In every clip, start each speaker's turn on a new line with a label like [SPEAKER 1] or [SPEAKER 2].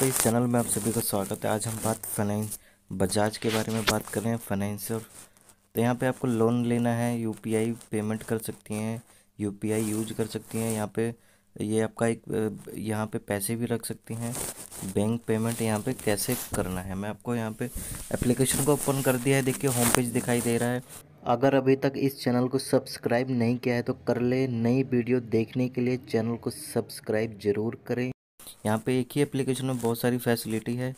[SPEAKER 1] तो इस चैनल में आप सभी का स्वागत है आज हम बात फाइनेंस बजाज के बारे में बात कर रहे हैं फाइनेंसर तो यहाँ पे आपको लोन लेना है यूपीआई पेमेंट कर सकती हैं यूपीआई यूज कर सकती हैं यहाँ पे ये आपका एक यहाँ पे पैसे भी रख सकती हैं बैंक पेमेंट यहाँ पे कैसे करना है मैं आपको यहाँ पे एप्लीकेशन को ओपन कर दिया है देखिए होम पेज दिखाई दे रहा है अगर अभी तक इस चैनल को सब्सक्राइब नहीं किया है तो कर ले नई वीडियो देखने के लिए चैनल को सब्सक्राइब ज़रूर करें यहाँ पे एक ही एप्लीकेशन में बहुत सारी फैसिलिटी है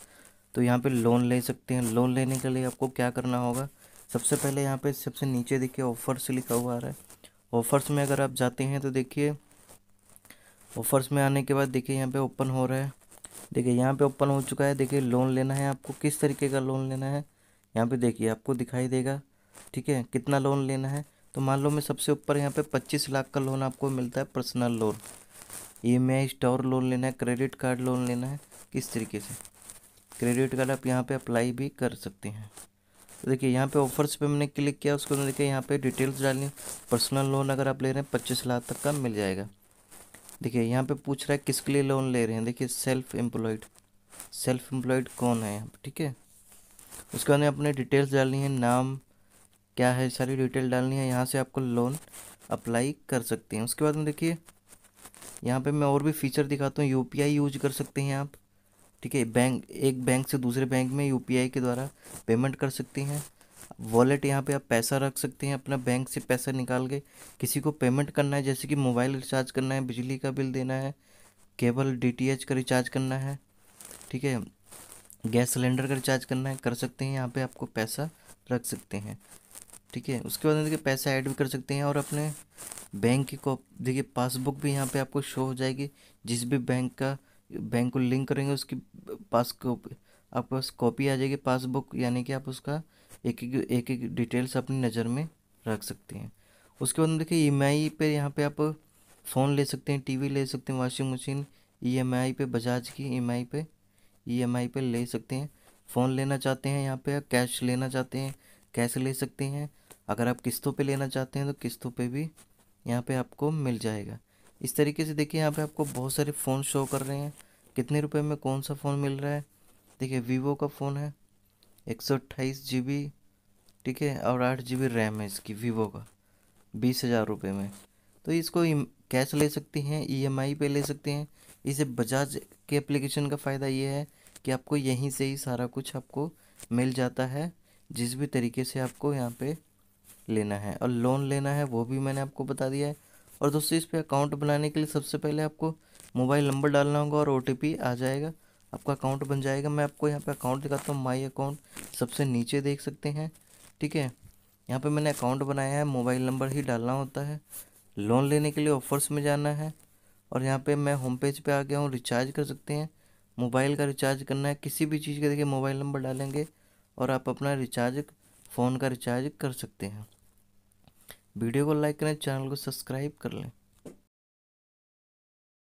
[SPEAKER 1] तो यहाँ पे लोन ले सकते हैं लोन लेने के लिए आपको क्या करना होगा सबसे पहले यहाँ पे सबसे नीचे देखिए ऑफ़र्स लिखा हुआ आ रहा है ऑफ़र्स में अगर आप जाते हैं तो देखिए ऑफ़र्स में आने के बाद देखिए यहाँ पे ओपन हो रहा है देखिए यहाँ पे ओपन हो चुका है देखिए लोन लेना है आपको किस तरीके का लोन लेना है यहाँ पे देखिए आपको दिखाई देगा ठीक है कितना लोन लेना है तो मान लो मैं सबसे ऊपर यहाँ पे पच्चीस लाख का लोन आपको मिलता है personal loan E M I store loan लेना है क्रेडिट कार्ड लोन लेना है किस तरीके से क्रेडिट कार्ड आप यहाँ पे अप्लाई भी कर सकते हैं तो देखिए यहाँ पे ऑफर्स पे मैंने क्लिक किया उसको देखिए यहाँ पे डिटेल्स डालनी पर्सनल लोन अगर आप ले रहे हैं पच्चीस लाख तक का मिल जाएगा देखिए यहाँ पे पूछ रहा है किसके लिए लोन ले रहे हैं देखिए सेल्फ एम्प्लॉयड सेल्फ एम्प्लॉयड कौन है यहाँ ठीक है उसके बाद अपने डिटेल्स डालनी है नाम क्या है सारी डिटेल डालनी है यहाँ से आपको लोन अप्लाई कर सकते हैं उसके बाद में देखिए यहाँ पे मैं और भी फीचर दिखाता हूँ यू यूज कर सकते हैं आप ठीक है बैंक एक बैंक से दूसरे बैंक में यू के द्वारा पेमेंट कर सकते हैं वॉलेट यहाँ पे आप पैसा रख सकते हैं अपना बैंक से पैसा निकाल के किसी को पेमेंट करना है जैसे कि मोबाइल रिचार्ज करना है बिजली का बिल देना है केबल डी का रिचार्ज करना है ठीक है गैस सिलेंडर का रिचार्ज करना है कर सकते हैं यहाँ पर आपको पैसा रख सकते हैं ठीक है उसके बाद देखिए पैसा ऐड भी कर सकते हैं और अपने बैंक की कॉपी देखिए पासबुक भी यहाँ पे आपको शो हो जाएगी जिस भी बैंक का बैंक को लिंक करेंगे उसकी पास कॉपी आपके पास कॉपी आ जाएगी पासबुक यानी कि आप उसका एक एक एक एक डिटेल्स अपनी नज़र में रख सकते हैं उसके बाद देखिए ई एम आई पे यहाँ पे आप फ़ोन ले सकते हैं टीवी ले सकते हैं washing machine E M I पे बजाज की ई एम आई पे ई एम आई पे ले सकते हैं फ़ोन लेना चाहते हैं यहाँ पे कैश लेना चाहते हैं कैश ले सकते हैं अगर आप किस्तों पे लेना चाहते हैं तो किस्तों पे भी यहाँ पे आपको मिल जाएगा इस तरीके से देखिए यहाँ पे आपको बहुत सारे फ़ोन शो कर रहे हैं कितने रुपए में कौन सा फ़ोन मिल रहा है देखिए वीवो का फ़ोन है एक सौ अट्ठाईस जी बी ठीक है और आठ जी बी रैम है इसकी वीवो का बीस हज़ार रुपये में तो इसको कैश ले सकती हैं ई एम आई पे ले सकते हैं इसे बजाज के एप्लीकेशन का फ़ायदा ये है कि आपको यहीं से ही सारा कुछ आपको मिल जाता है जिस भी तरीके से आपको यहाँ पे लेना है और लोन लेना है वो भी मैंने आपको बता दिया है और दोस्तों इस पर अकाउंट बनाने के लिए सबसे पहले आपको मोबाइल नंबर डालना होगा और ओ आ जाएगा आपका अकाउंट बन जाएगा मैं आपको यहाँ पर अकाउंट दिखाता हूँ माई अकाउंट सबसे नीचे देख सकते हैं ठीक है यहाँ पे मैंने अकाउंट बनाया है मोबाइल नंबर ही डालना होता है लोन लेने के लिए ऑफर्स में जाना है और यहाँ पे मैं होम पेज पे आ गया हूँ रिचार्ज कर सकते हैं मोबाइल का रिचार्ज करना है किसी भी चीज़ का देखिए मोबाइल नंबर डालेंगे और आप अपना रिचार्ज फ़ोन का रिचार्ज कर सकते हैं वीडियो को लाइक करें चैनल को सब्सक्राइब कर लें